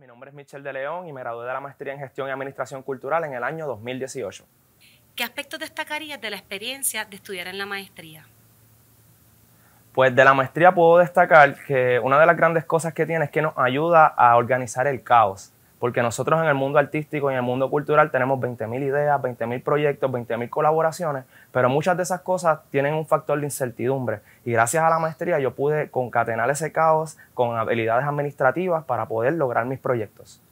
mi nombre es Michelle de León y me gradué de la maestría en gestión y administración cultural en el año 2018. ¿Qué aspectos destacarías de la experiencia de estudiar en la maestría? Pues de la maestría puedo destacar que una de las grandes cosas que tiene es que nos ayuda a organizar el caos. Porque nosotros en el mundo artístico y en el mundo cultural tenemos 20.000 ideas, 20.000 proyectos, 20.000 colaboraciones, pero muchas de esas cosas tienen un factor de incertidumbre. Y gracias a la maestría yo pude concatenar ese caos con habilidades administrativas para poder lograr mis proyectos.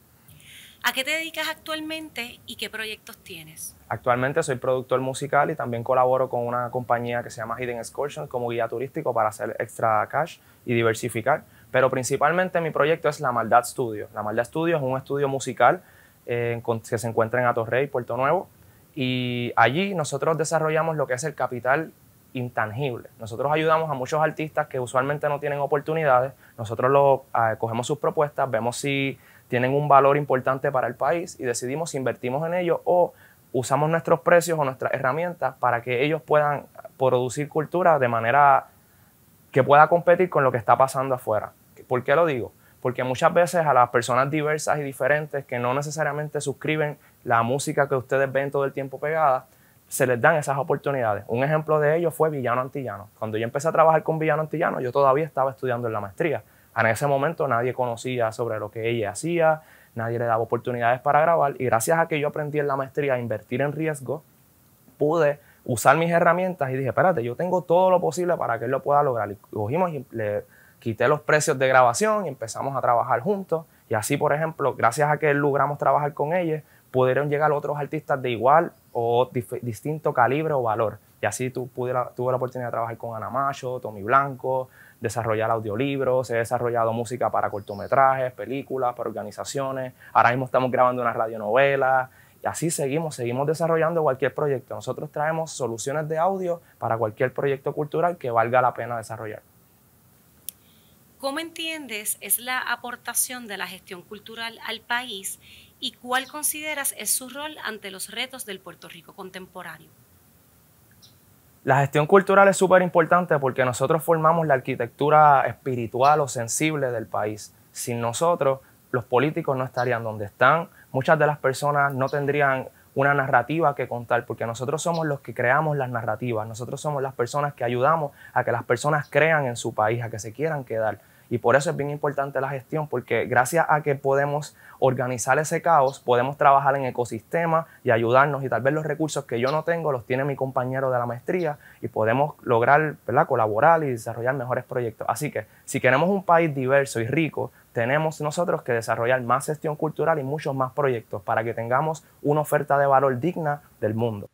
¿A qué te dedicas actualmente y qué proyectos tienes? Actualmente soy productor musical y también colaboro con una compañía que se llama Hidden Excursions como guía turístico para hacer extra cash y diversificar. Pero principalmente mi proyecto es La Maldad Studio. La Maldad Studio es un estudio musical eh, que se encuentra en Atorrey, Puerto Nuevo. Y allí nosotros desarrollamos lo que es el capital intangible. Nosotros ayudamos a muchos artistas que usualmente no tienen oportunidades. Nosotros ah, cogemos sus propuestas, vemos si tienen un valor importante para el país y decidimos si invertimos en ellos o usamos nuestros precios o nuestras herramientas para que ellos puedan producir cultura de manera que pueda competir con lo que está pasando afuera. ¿Por qué lo digo? Porque muchas veces a las personas diversas y diferentes que no necesariamente suscriben la música que ustedes ven todo el tiempo pegada, se les dan esas oportunidades. Un ejemplo de ello fue Villano Antillano. Cuando yo empecé a trabajar con Villano Antillano, yo todavía estaba estudiando en la maestría. En ese momento nadie conocía sobre lo que ella hacía, nadie le daba oportunidades para grabar y gracias a que yo aprendí en la maestría a invertir en riesgo, pude usar mis herramientas y dije, espérate, yo tengo todo lo posible para que él lo pueda lograr. Y cogimos y le quité los precios de grabación y empezamos a trabajar juntos. Y así, por ejemplo, gracias a que logramos trabajar con ellos, pudieron llegar otros artistas de igual o distinto calibre o valor. Y así tuve la oportunidad de trabajar con Ana Macho, Tommy Blanco, desarrollar audiolibros, he desarrollado música para cortometrajes, películas, para organizaciones. Ahora mismo estamos grabando una radionovela. Y así seguimos, seguimos desarrollando cualquier proyecto. Nosotros traemos soluciones de audio para cualquier proyecto cultural que valga la pena desarrollar. ¿Cómo entiendes es la aportación de la gestión cultural al país y cuál consideras es su rol ante los retos del Puerto Rico contemporáneo? La gestión cultural es súper importante porque nosotros formamos la arquitectura espiritual o sensible del país. Sin nosotros, los políticos no estarían donde están, muchas de las personas no tendrían una narrativa que contar, porque nosotros somos los que creamos las narrativas, nosotros somos las personas que ayudamos a que las personas crean en su país, a que se quieran quedar. Y por eso es bien importante la gestión, porque gracias a que podemos organizar ese caos, podemos trabajar en ecosistema y ayudarnos y tal vez los recursos que yo no tengo los tiene mi compañero de la maestría y podemos lograr colaborar y desarrollar mejores proyectos. Así que si queremos un país diverso y rico, tenemos nosotros que desarrollar más gestión cultural y muchos más proyectos para que tengamos una oferta de valor digna del mundo.